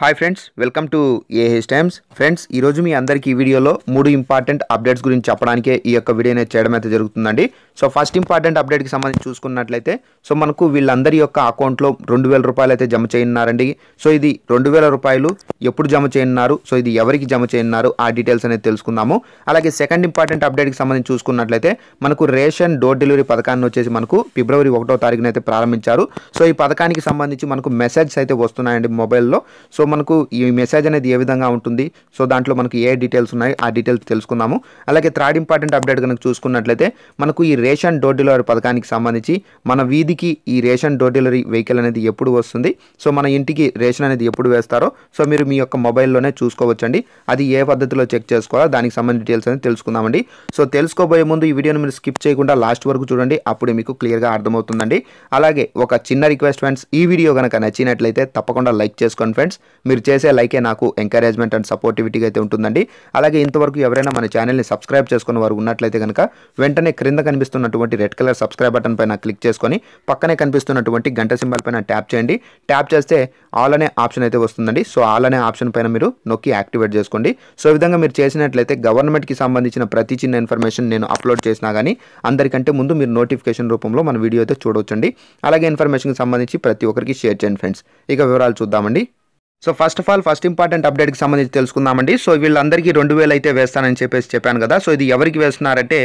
hi friends welcome to AH times friends ఈరోజు మీ అందరికీ ఈ వీడియోలో మూడు ఇంపార్టెంట్ అప్డేట్స్ గురించి చెప్పడానికే ఈ యొక్క వీడియో అనేది చేయడం అయితే జరుగుతుందండి సో ఫస్ట్ ఇంపార్టెంట్ అప్డేట్కి సంబంధించి చూసుకున్నట్లయితే సో మనకు వీళ్ళందరి యొక్క అకౌంట్లో రెండు వేల రూపాయలు అయితే జమ చేయనున్నారండి సో ఇది రెండు వేల రూపాయలు ఎప్పుడు జమ చేయనున్నారు సో ఇది ఎవరికి జమ చేయనున్నారు ఆ డీటెయిల్స్ అనేది తెలుసుకుందాము అలాగే సెకండ్ ఇంపార్టెంట్ అప్డేట్కి సంబంధించి చూసుకున్నట్లయితే మనకు రేషన్ డోర్ డెలివరీ పథకాన్ని వచ్చేసి మనకు ఫిబ్రవరి ఒకటో తారీఖున అయితే ప్రారంభించారు సో ఈ పథకానికి సంబంధించి మనకు మెసేజ్స్ అయితే వస్తున్నాయండి మొబైల్లో సో సో మనకు ఈ మెసేజ్ అనేది ఏ విధంగా ఉంటుంది సో దాంట్లో మనకు ఏ డీటెయిల్స్ ఉన్నాయి ఆ డీటెయిల్స్ తెలుసుకుందాము అలాగే థర్డ్ ఇంపార్టెంట్ అప్డేట్ కనుక చూసుకున్నట్లయితే మనకు ఈ రేషన్ డోర్ డెలివరీ పథకానికి సంబంధించి మన వీధికి ఈ రేషన్ డోర్ డెలివరీ వెహికల్ అనేది ఎప్పుడు వస్తుంది సో మన ఇంటికి రేషన్ అనేది ఎప్పుడు వేస్తారో సో మీరు మీ యొక్క మొబైల్లోనే చూసుకోవచ్చండి అది ఏ పద్ధతిలో చెక్ చేసుకోవాలో దానికి సంబంధించి డీటెయిల్స్ అనేది తెలుసుకుందామండి సో తెలుసుకోబోయే ముందు ఈ వీడియోని మీరు స్కిప్ చేయకుండా లాస్ట్ వరకు చూడండి అప్పుడు మీకు క్లియర్గా అర్థమవుతుందండి అలాగే ఒక చిన్న రిక్వెస్ట్ ఫ్రెండ్స్ ఈ వీడియో కనుక నచ్చినట్లయితే తప్పకుండా లైక్ చేసుకోండి ఫ్రెండ్స్ మీరు చేసే లైకే నాకు ఎంకరేజ్మెంట్ అండ్ సపోర్టివిటీగా అయితే ఉంటుందండి అలాగే ఇంతవరకు ఎవరైనా మన ఛానల్ని సబ్స్క్రైబ్ చేసుకున్న వారు ఉన్నట్లయితే కనుక వెంటనే క్రింద కనిపిస్తున్నటువంటి రెడ్ కలర్ సబ్స్క్రైబ్ బటన్ పైన క్లిక్ చేసుకొని పక్కనే కనిపిస్తున్నటువంటి గంట సింబల్ పైన ట్యాప్ చేయండి ట్యాప్ చేస్తే ఆల్ అనే ఆప్షన్ అయితే వస్తుందండి సో ఆల్ అనే ఆప్షన్ పైన మీరు నొక్కి యాక్టివేట్ చేసుకోండి సో విధంగా మీరు చేసినట్లయితే గవర్నమెంట్కి సంబంధించిన ప్రతి చిన్న ఇన్ఫర్మేషన్ నేను అప్లోడ్ చేసినా కానీ అందరికంటే ముందు మీరు నోటిఫికేషన్ రూపంలో మన వీడియో అయితే చూడవచ్చండి అలాగే ఇన్ఫర్మేషన్కి సంబంధించి ప్రతి ఒక్కరికి షేర్ చేయండి ఫ్రెండ్స్ ఇక వివరాలు చూద్దామండి so first of all first important అప్డేట్కి సంబంధించి తెలుసుకుందామండి సో వీళ్ళందరికీ రెండు వేలు అయితే వేస్తానని చెప్పేసి చెప్పాను కదా సో ఇది ఎవరికి వేస్తున్నారంటే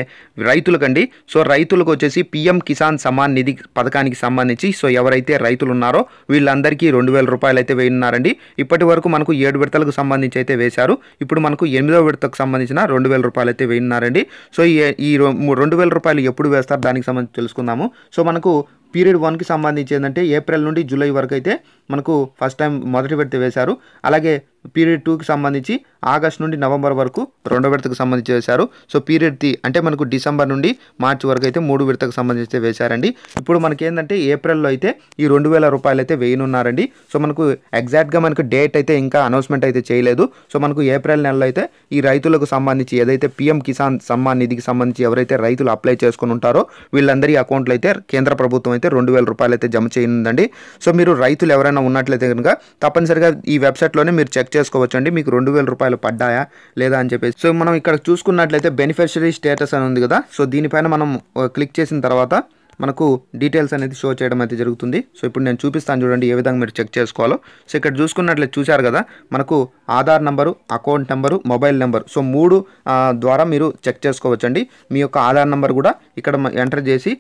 రైతులకండి సో రైతులకు వచ్చేసి పీఎం కిసాన్ సమాన్ నిధి పథకానికి సంబంధించి సో ఎవరైతే రైతులు ఉన్నారో వీళ్ళందరికీ రెండు వేల రూపాయలు అయితే వేయనున్నారండి ఇప్పటి వరకు మనకు ఏడు విడతలకు సంబంధించి అయితే వేశారు ఇప్పుడు మనకు ఎనిమిదో విడతకు సంబంధించిన రెండు వేల రూపాయలు అయితే వేయనున్నారండి సో ఈ రెండు వేల రూపాయలు ఎప్పుడు వేస్తారు దానికి సంబంధించి తెలుసుకుందాము సో మనకు పీరియడ్ వన్కి సంబంధించి ఏంటంటే ఏప్రిల్ నుండి జూలై వరకు అయితే మనకు ఫస్ట్ టైం మొదటి పెడితే వేశారు అలాగే పీరియడ్ టూకి సంబంధించి ఆగస్ట్ నుండి నవంబర్ వరకు రెండో విడతకు సంబంధించి వేశారు సో పీరియడ్ త్రీ అంటే మనకు డిసెంబర్ నుండి మార్చి వరకు అయితే మూడు విడతకు సంబంధించి వేశారండి ఇప్పుడు మనకి ఏంటంటే ఏప్రిల్లో అయితే ఈ రెండు వేల రూపాయలు అయితే వేయనున్నారండి సో మనకు ఎగ్జాక్ట్గా మనకు డేట్ అయితే ఇంకా అనౌన్స్మెంట్ అయితే చేయలేదు సో మనకు ఏప్రిల్ నెలలో అయితే ఈ రైతులకు సంబంధించి ఏదైతే పీఎం కిసాన్ సమ్మాన్ నిధికి సంబంధించి ఎవరైతే రైతులు అప్లై చేసుకుని ఉంటారో వీళ్ళందరి అకౌంట్లు అయితే కేంద్ర ప్రభుత్వం అయితే రెండు వేల రూపాయలు అయితే జమ చేయనుందండి సో మీరు రైతులు ఎవరైనా ఉన్నట్లయితే కనుక తప్పనిసరిగా ఈ వెబ్సైట్లోనే మీరు చెక్ చేసుకోవచ్చు అండి మీకు రెండు రూపాయలు పడ్డాయా లేదా అని చెప్పేసి సో మనం ఇక్కడ చూసుకున్నట్లయితే బెనిఫిషరీ స్టేటస్ అని ఉంది కదా సో దీనిపైన మనం క్లిక్ చేసిన తర్వాత మనకు డీటెయిల్స్ అనేది షో చేయడం అయితే జరుగుతుంది సో ఇప్పుడు నేను చూపిస్తాను చూడండి ఏ విధంగా మీరు చెక్ చేసుకోవాలో సో ఇక్కడ చూసుకున్నట్లయితే చూశారు కదా మనకు Aadhaar number account number mobile number so మూడు ద్వారా మీరు చెక్ చేసుకోవచ్చండి మీ యొక్క ఆధార్ నెంబర్ కూడా ఇక్కడ ఎంటర్ చేసి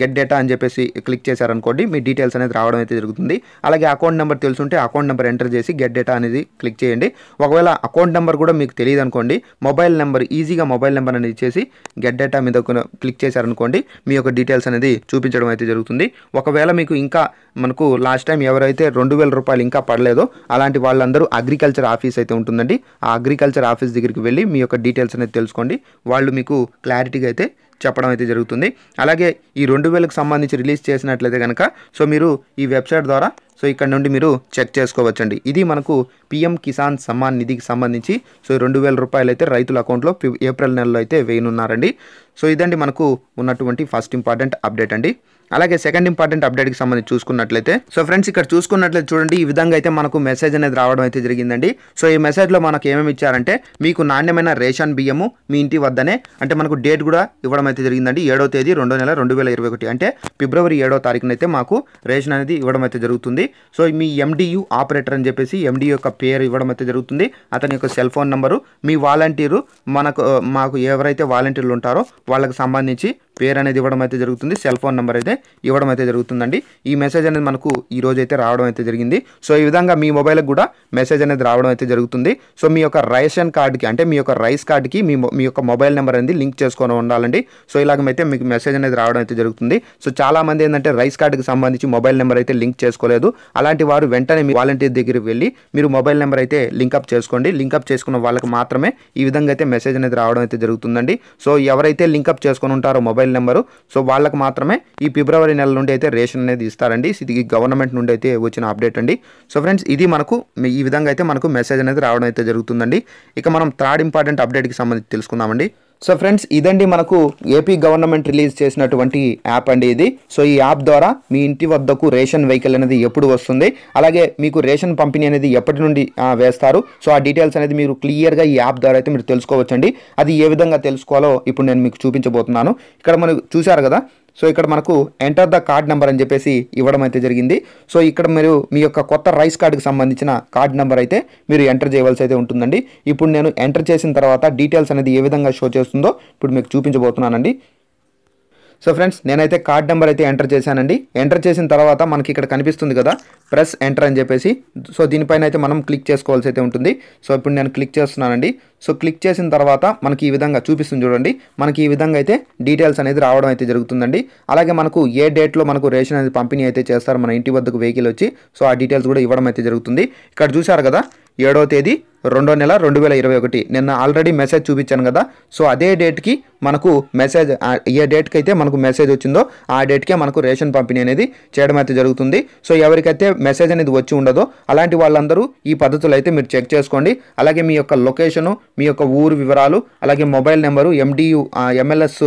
గెట్ డేటా అని చెప్పేసి క్లిక్ చేశారనుకోండి మీ డీటెయిల్స్ అనేది రావడం అయితే జరుగుతుంది అలాగే అకౌంట్ నెంబర్ తెలుసుంటే అకౌంట్ నెంబర్ ఎంటర్ చేసి గెట్ డేటా అనేది క్లిక్ చేయండి ఒకవేళ అకౌంట్ నెంబర్ కూడా మీకు తెలియదు అనుకోండి మొబైల్ నెంబర్ ఈజీగా మొబైల్ నెంబర్ అనేది ఇచ్చేసి గెట్ డేటా మీద క్లిక్ చేశారనుకోండి మీ యొక్క డీటెయిల్స్ అనేది చూపించడం అయితే జరుగుతుంది ఒకవేళ మీకు ఇంకా మనకు లాస్ట్ టైం ఎవరైతే రెండు వేల రూపాయలు ఇంకా పడలేదో అలాంటి వాళ్ళందరూ అగ్రికల్చర్ ఆఫీస్ అయితే ఉంటుందండి ఆ అగ్రికల్చర్ ఆఫీస్ దగ్గరికి వెళ్ళి మీ యొక్క డీటెయిల్స్ అనేది తెలుసుకోండి వాళ్ళు మీకు క్లారిటీగా అయితే చెప్పడం అయితే జరుగుతుంది అలాగే ఈ రెండు వేలకు సంబంధించి రిలీజ్ చేసినట్లయితే కనుక సో మీరు ఈ వెబ్సైట్ ద్వారా సో ఇక్కడ నుండి మీరు చెక్ చేసుకోవచ్చండి ఇది మనకు పిఎం కిసాన్ సమ్మాన్ నిధికి సంబంధించి సో రెండు వేల రూపాయలు అయితే రైతుల అకౌంట్లో ఏప్రిల్ నెలలో అయితే వేయనున్నారండి సో ఇదండి మనకు ఉన్నటువంటి ఫస్ట్ ఇంపార్టెంట్ అప్డేట్ అండి అలాగే సెకండ్ ఇంపార్టెంట్ అప్డేట్కి సంబంధించి చూసుకున్నట్లయితే సో ఫ్రెండ్స్ ఇక్కడ చూసుకున్నట్లయితే చూడండి ఈ విధంగా అయితే మనకు మెసేజ్ అనేది రావడం అయితే జరిగిందండి సో ఈ మెసేజ్ లో మనకు ఏమేమి ఇచ్చారంటే మీకు నాణ్యమైన రేషన్ బియ్యము మీ ఇంటి వద్దనే అంటే మనకు డేట్ కూడా ఇవ్వడం అయితే జరిగిందండి ఏడో తేదీ రెండో నెల రెండు వేల ఇరవై ఒకటి అంటే ఫిబ్రవరి ఏడో తారీఖునైతే మాకు రేషన్ అనేది ఇవ్వడం అయితే జరుగుతుంది సో మీ ఎండియు ఆపరేటర్ అని చెప్పేసి ఎండి యొక్క పేరు ఇవ్వడం అయితే జరుగుతుంది అతని యొక్క సెల్ ఫోన్ నెంబరు మీ వాలంటీరు మనకు మాకు ఎవరైతే వాలంటీర్లు ఉంటారో వాళ్ళకి సంబంధించి పేరు అనేది ఇవ్వడం అయితే జరుగుతుంది సెల్ ఫోన్ నెంబర్ అయితే ఇవ్వడం అయితే జరుగుతుందండి ఈ మెసేజ్ అనేది మనకు ఈ రోజు అయితే రావడం అయితే జరిగింది సో ఈ విధంగా మీ మొబైల్కి కూడా మెసేజ్ అనేది రావడం అయితే జరుగుతుంది సో మీ యొక్క రేషన్ కార్డుకి అంటే మీ యొక్క రైస్ కార్డుకి మీ మీ యొక్క మొబైల్ నెంబర్ అనేది లింక్ చేసుకొని ఉండాలండి సో ఇలాగైతే మీకు మెసేజ్ అనేది రావడం అయితే జరుగుతుంది సో చాలామంది ఏంటంటే రైస్ కార్డుకి సంబంధించి మొబైల్ నెంబర్ అయితే లింక్ చేసుకోలేదు అలాంటి వారు వెంటనే మీ వాలంటీర్ దగ్గరికి వెళ్ళి మీరు మొబైల్ నెంబర్ అయితే లింకప్ చేసుకోండి లింకప్ చేసుకున్న వాళ్ళకి మాత్రమే ఈ విధంగా అయితే మెసేజ్ అనేది రావడం అయితే జరుగుతుందండి సో ఎవరైతే లింకప్ చేసుకొని ఉంటారో మొబైల్ మొబైల్ నెంబరు సో వాళ్ళకి మాత్రమే ఈ ఫిబ్రవరి నెల నుండి అయితే రేషన్ అనేది ఇస్తారండి ఇది గవర్నమెంట్ నుండి అయితే వచ్చిన అప్డేట్ అండి సో ఫ్రెండ్స్ ఇది మనకు ఈ విధంగా అయితే మనకు మెసేజ్ అనేది రావడం అయితే జరుగుతుందండి ఇక మనం థర్డ్ ఇంపార్టెంట్ అప్డేట్కి సంబంధించి తెలుసుకుందామండి సో ఫ్రెండ్స్ ఇదండి మనకు ఏపీ గవర్నమెంట్ రిలీజ్ చేసినటువంటి యాప్ అండి ఇది సో ఈ యాప్ ద్వారా మీ ఇంటి వద్దకు రేషన్ వెహికల్ అనేది ఎప్పుడు వస్తుంది అలాగే మీకు రేషన్ పంపిణీ అనేది ఎప్పటి నుండి వేస్తారు సో ఆ డీటెయిల్స్ అనేది మీరు క్లియర్గా ఈ యాప్ ద్వారా అయితే మీరు తెలుసుకోవచ్చండి అది ఏ విధంగా తెలుసుకోవాలో ఇప్పుడు నేను మీకు చూపించబోతున్నాను ఇక్కడ మనం చూశారు కదా సో ఇక్కడ మనకు ఎంటర్ ద కార్డ్ నెంబర్ అని చెప్పేసి ఇవ్వడం అయితే జరిగింది సో ఇక్కడ మీరు మీ యొక్క కొత్త రైస్ కార్డుకి సంబంధించిన కార్డ్ నెంబర్ అయితే మీరు ఎంటర్ చేయవలసి అయితే ఉంటుందండి ఇప్పుడు నేను ఎంటర్ చేసిన తర్వాత డీటెయిల్స్ అనేది ఏ విధంగా షో చేస్తుందో ఇప్పుడు మీకు చూపించబోతున్నానండి సో ఫ్రెండ్స్ నేనైతే కార్డ్ నెంబర్ అయితే ఎంటర్ చేశానండి ఎంటర్ చేసిన తర్వాత మనకి ఇక్కడ కనిపిస్తుంది కదా ప్రెస్ ఎంటర్ అని చెప్పేసి సో దీనిపైన అయితే మనం క్లిక్ చేసుకోవాల్సి అయితే ఉంటుంది సో ఇప్పుడు నేను క్లిక్ చేస్తున్నానండి సో క్లిక్ చేసిన తర్వాత మనకి ఈ విధంగా చూపిస్తుంది చూడండి మనకి ఈ విధంగా అయితే డీటెయిల్స్ అనేది రావడం అయితే జరుగుతుందండి అలాగే మనకు ఏ డేట్లో మనకు రేషన్ అనేది పంపిణీ అయితే చేస్తారు మన ఇంటి వద్దకు వెహికల్ వచ్చి సో ఆ డీటెయిల్స్ కూడా ఇవ్వడం అయితే జరుగుతుంది ఇక్కడ చూశారు కదా ఏడో తేదీ రెండో నెల రెండు వేల ఇరవై ఒకటి నిన్న ఆల్రెడీ మెసేజ్ చూపించాను కదా సో అదే డేట్కి మనకు మెసేజ్ ఏ డేట్కి అయితే మనకు మెసేజ్ వచ్చిందో ఆ డేట్కే మనకు రేషన్ పంపిణీ అనేది చేయడం అయితే జరుగుతుంది సో ఎవరికైతే మెసేజ్ అనేది వచ్చి ఉండదో అలాంటి వాళ్ళందరూ ఈ పద్ధతులు అయితే మీరు చెక్ చేసుకోండి అలాగే మీ యొక్క లొకేషను మీ యొక్క ఊరు వివరాలు అలాగే mobile number MDU MLS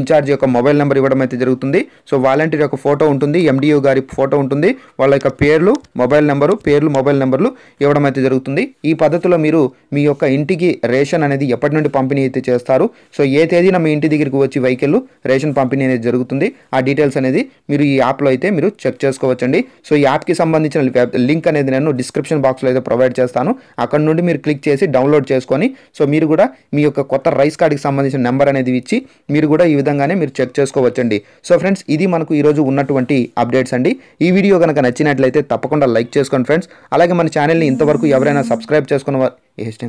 incharge యొక్క మొబైల్ నెంబర్ ఇవ్వడం అయితే జరుగుతుంది సో వాలంటీర్ యొక్క ఫోటో ఉంటుంది ఎండియు గారి ఫోటో ఉంటుంది వాళ్ళ యొక్క పేర్లు మొబైల్ నెంబరు పేర్లు మొబైల్ నెంబర్లు ఇవ్వడం అయితే జరుగుతుంది ఈ పద్ధతిలో మీరు మీ యొక్క ఇంటికి రేషన్ అనేది ఎప్పటి నుండి పంపిణీ అయితే చేస్తారు సో ఏ తేదీన మీ ఇంటి దగ్గరికి వచ్చి వెహికల్ రేషన్ పంపిణీ అనేది జరుగుతుంది ఆ డీటెయిల్స్ అనేది మీరు ఈ యాప్లో అయితే మీరు చెక్ చేసుకోవచ్చండి సో ఈ యాప్కి సంబంధించిన లింక్ అనేది నేను డిస్క్రిప్షన్ బాక్స్లో అయితే ప్రొవైడ్ చేస్తాను అక్కడ నుండి మీరు క్లిక్ చేసి డౌన్లోడ్ చేసుకొని సో మీరు కూడా మీ యొక్క కొత్త రైస్ కార్డ్కి సంబంధించిన నెంబర్ అనేది ఇచ్చి మీరు కూడా ఈ విధంగానే మీరు చెక్ చేసుకోవచ్చండి సో ఫ్రెండ్స్ ఇది మనకు ఈరోజు ఉన్నటువంటి అప్డేట్స్ అండి ఈ వీడియో కనుక నచ్చినట్లయితే తప్పకుండా లైక్ చేసుకోండి ఫ్రెండ్స్ అలాగే మన ఛానల్ని ఇంతవరకు ఎవరైనా సబ్స్క్రైబ్ చేసుకున్న హెచ్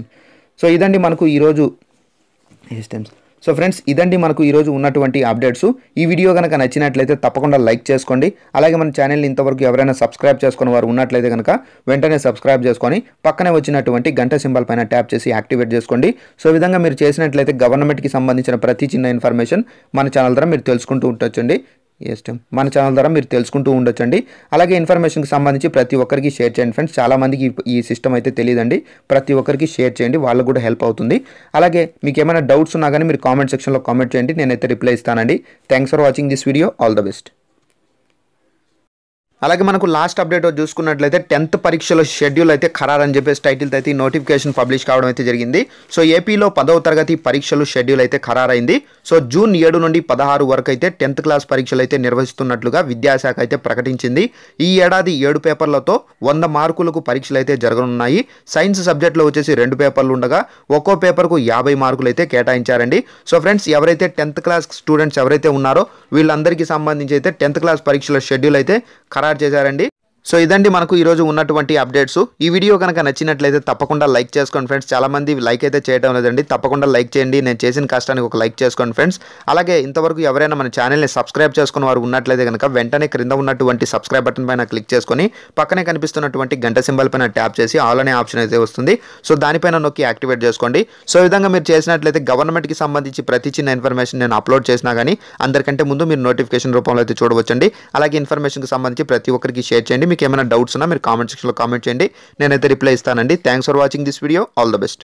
సో ఇదండి మనకు ఈరోజు హెచ్ సో ఫ్రెండ్స్ ఇదండి మనకు ఈరోజు ఉన్నటువంటి అప్డేట్స్ ఈ వీడియో కనుక నచ్చినట్లయితే తప్పకుండా లైక్ చేసుకోండి అలాగే మన ఛానల్ని ఇంతవరకు ఎవరైనా సబ్స్క్రైబ్ చేసుకున్న వారు ఉన్నట్లయితే కనుక వెంటనే సబ్స్క్రైబ్ చేసుకొని పక్కనే వచ్చినటువంటి గంట సింబల్ పైన ట్యాప్ చేసి యాక్టివేట్ చేసుకోండి సో విధంగా మీరు చేసినట్లయితే గవర్నమెంట్కి సంబంధించిన ప్రతి చిన్న ఇన్ఫర్మేషన్ మన ఛానల్ ద్వారా మీరు తెలుసుకుంటూ ఉండొచ్చండి ఎస్టం మన ఛానల్ ద్వారా మీరు తెలుసుకుంటూ ఉండొచ్చండి అలాగే ఇన్ఫర్మేషన్కి సంబంధించి ప్రతి ఒక్కరికి షేర్ చేయండి ఫ్రెండ్స్ చాలామందికి ఈ సిస్టమ్ అయితే తెలియదండి ప్రతి ఒక్కరికి షేర్ చేయండి వాళ్ళకు కూడా హెల్ప్ అవుతుంది అలాగే మీకు ఏమైనా డౌట్స్ ఉన్నా కానీ మీరు కామెంట్ సెక్షన్లో కామెంట్ చేయండి నేనైతే రిప్లై ఇస్తానండి thanks for watching this video all the best అలాగే మనకు లాస్ట్ అప్డేట్ చూసుకున్నట్లయితే టెన్త్ పరీక్షల షెడ్యూల్ అయితే ఖరారు అని చెప్పేసి టైటిల్ అయితే నోటిఫికేషన్ పబ్లిష్ కావడం అయితే జరిగింది సో ఏపీలో పదవ తరగతి పరీక్షలు షెడ్యూల్ అయితే ఖరారైంది సో జూన్ ఏడు నుండి పదహారు వరకు అయితే టెన్త్ క్లాస్ పరీక్షలు అయితే నిర్వహిస్తున్నట్లుగా విద్యాశాఖ అయితే ప్రకటించింది ఈ ఏడాది ఏడు పేపర్లతో వంద మార్కులకు పరీక్షలు అయితే జరగనున్నాయి సైన్స్ సబ్జెక్టులో వచ్చేసి రెండు పేపర్లు ఉండగా ఒక్కో పేపర్కు యాభై మార్కులు అయితే కేటాయించారండి సో ఫ్రెండ్స్ ఎవరైతే టెన్త్ క్లాస్ స్టూడెంట్స్ ఎవరైతే ఉన్నారో వీళ్ళందరికీ సంబంధించి అయితే టెన్త్ క్లాస్ పరీక్షల షెడ్యూల్ అయితే ఖరారు ఖరారు చేశారండి సో ఇదండి మనకు ఈరోజు ఉన్నటువంటి అప్డేట్స్ ఈ వీడియో కనుక నచ్చినట్లయితే తప్పకుండా లైక్ చేసుకోండి ఫ్రెండ్స్ చాలామంది లైక్ అయితే చేయడం లేదండి తప్పకుండా లైక్ చేయండి నేను చేసిన కష్టానికి ఒక లైక్ చేసుకోండి ఫ్రెండ్స్ అలాగే ఇంతవరకు ఎవరైనా మన ఛానల్ని సబ్స్క్రైబ్ చేసుకున్న వారు ఉన్నట్లయితే కనుక వెంటనే క్రింద ఉన్నటువంటి సబ్స్క్రైబ్ బటన్ పైన క్లిక్ చేసుకొని పక్కనే కనిపిస్తున్నటువంటి గంట సింబల్ పైన ట్యాప్ చేసి ఆల్ అనే ఆప్షన్ అయితే వస్తుంది సో దానిపైన నొక్కి యాక్టివేట్ చేసుకోండి సో విధంగా మీరు చేసినట్లయితే గవర్నమెంట్కి సంబంధించి ప్రతి చిన్న ఇన్ఫర్మేషన్ నేను అప్లోడ్ చేసినా కానీ అందరికంటే ముందు మీరు నోటిఫికేషన్ రూపంలో అయితే చూడవచ్చండి అలాగే ఇన్ఫర్మేషన్కి సంబంధించి ప్రతి ఒక్కరికి షేర్ చేయండి మీకు ఏమైనా డౌట్స్ ఉన్నా మీరు కామెంట్ సెక్షన్లో కామెంట్ చేయండి నేనైతే రిప్లై ఇస్తానండి thanks for watching this video all the best